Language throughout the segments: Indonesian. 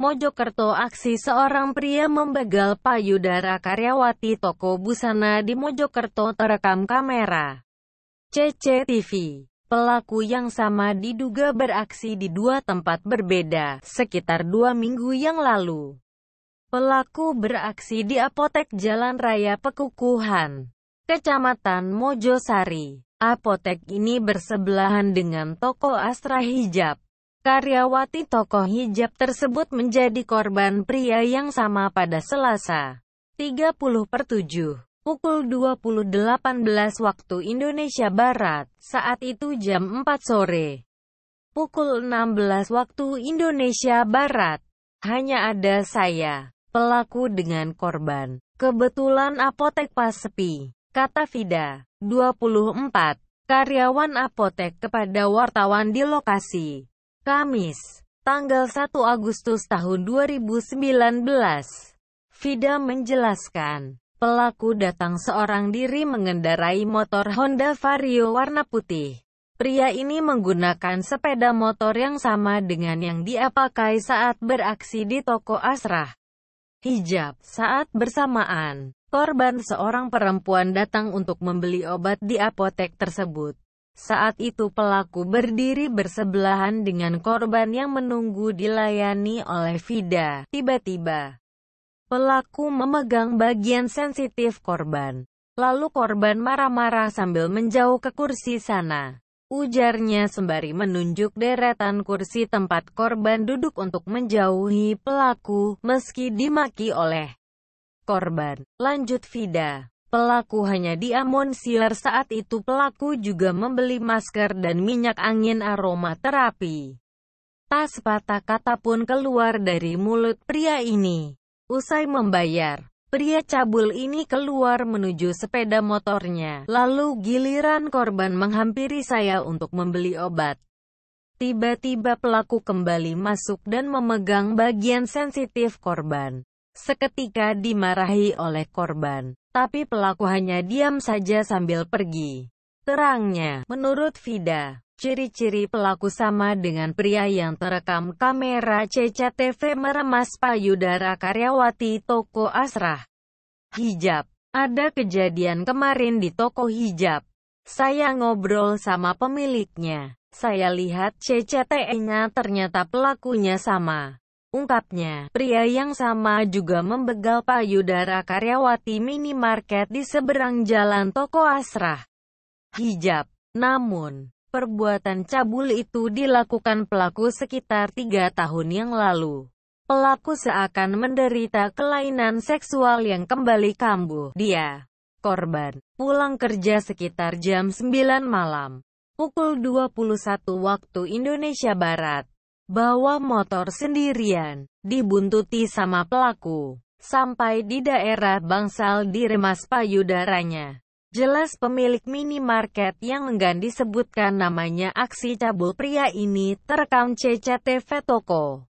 Mojokerto aksi seorang pria membegal payudara karyawati toko busana di Mojokerto terekam kamera CCTV. Pelaku yang sama diduga beraksi di dua tempat berbeda sekitar dua minggu yang lalu. Pelaku beraksi di apotek Jalan Raya Pekukuhan, Kecamatan Mojosari. Apotek ini bersebelahan dengan toko Astra Hijab. Karyawati tokoh hijab tersebut menjadi korban pria yang sama pada Selasa 30 per 7 pukul 20.18 waktu Indonesia Barat, saat itu jam 4 sore. Pukul 16 waktu Indonesia Barat, hanya ada saya, pelaku dengan korban. Kebetulan apotek pas sepi, kata Fida, 24, karyawan apotek kepada wartawan di lokasi. Kamis, tanggal 1 Agustus tahun 2019. Fida menjelaskan, pelaku datang seorang diri mengendarai motor Honda Vario warna putih. Pria ini menggunakan sepeda motor yang sama dengan yang dia pakai saat beraksi di toko Asrah. Hijab, saat bersamaan, korban seorang perempuan datang untuk membeli obat di apotek tersebut. Saat itu pelaku berdiri bersebelahan dengan korban yang menunggu dilayani oleh Fida. Tiba-tiba, pelaku memegang bagian sensitif korban. Lalu korban marah-marah sambil menjauh ke kursi sana. Ujarnya sembari menunjuk deretan kursi tempat korban duduk untuk menjauhi pelaku, meski dimaki oleh korban. Lanjut Fida. Pelaku hanya Siler saat itu pelaku juga membeli masker dan minyak angin aroma terapi. Tas patah kata pun keluar dari mulut pria ini. Usai membayar, pria cabul ini keluar menuju sepeda motornya. Lalu giliran korban menghampiri saya untuk membeli obat. Tiba-tiba pelaku kembali masuk dan memegang bagian sensitif korban. Seketika dimarahi oleh korban, tapi pelaku hanya diam saja sambil pergi. Terangnya, menurut Fida, ciri-ciri pelaku sama dengan pria yang terekam kamera CCTV meremas payudara karyawati toko Asrah. Hijab. Ada kejadian kemarin di toko hijab. Saya ngobrol sama pemiliknya. Saya lihat CCTV-nya ternyata pelakunya sama. Ungkapnya, pria yang sama juga membegal payudara karyawati minimarket di seberang jalan toko Asrah. Hijab. Namun, perbuatan cabul itu dilakukan pelaku sekitar tiga tahun yang lalu. Pelaku seakan menderita kelainan seksual yang kembali kambuh. Dia, korban, pulang kerja sekitar jam 9 malam, pukul 21 waktu Indonesia Barat bawa motor sendirian, dibuntuti sama pelaku, sampai di daerah bangsal di Remas payudaranya. Jelas pemilik minimarket yang enggan disebutkan namanya aksi cabul pria ini terekam CCTV toko.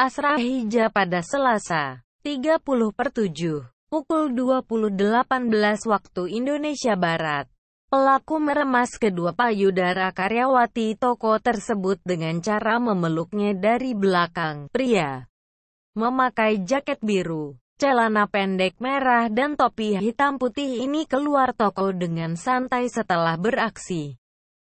Asra Hija pada Selasa, 30 per 7, pukul 20.18 waktu Indonesia Barat. Pelaku meremas kedua payudara karyawati toko tersebut dengan cara memeluknya dari belakang. Pria memakai jaket biru, celana pendek merah dan topi hitam putih ini keluar toko dengan santai setelah beraksi.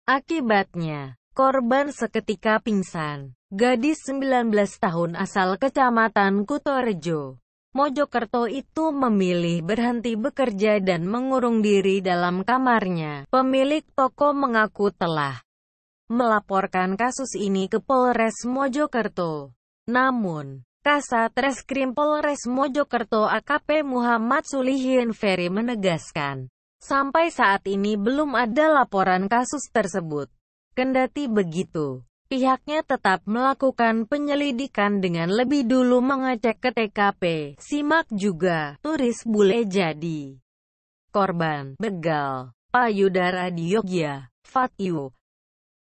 Akibatnya, korban seketika pingsan. Gadis 19 tahun asal kecamatan Kutorejo Mojokerto itu memilih berhenti bekerja dan mengurung diri dalam kamarnya. Pemilik toko mengaku telah melaporkan kasus ini ke Polres Mojokerto. Namun, Kasat Reskrim Polres Mojokerto AKP Muhammad Sulihin Ferry menegaskan, sampai saat ini belum ada laporan kasus tersebut. Kendati begitu, Pihaknya tetap melakukan penyelidikan dengan lebih dulu mengecek ke TKP. Simak juga, turis bule jadi korban begal payudara di Yogyakarta.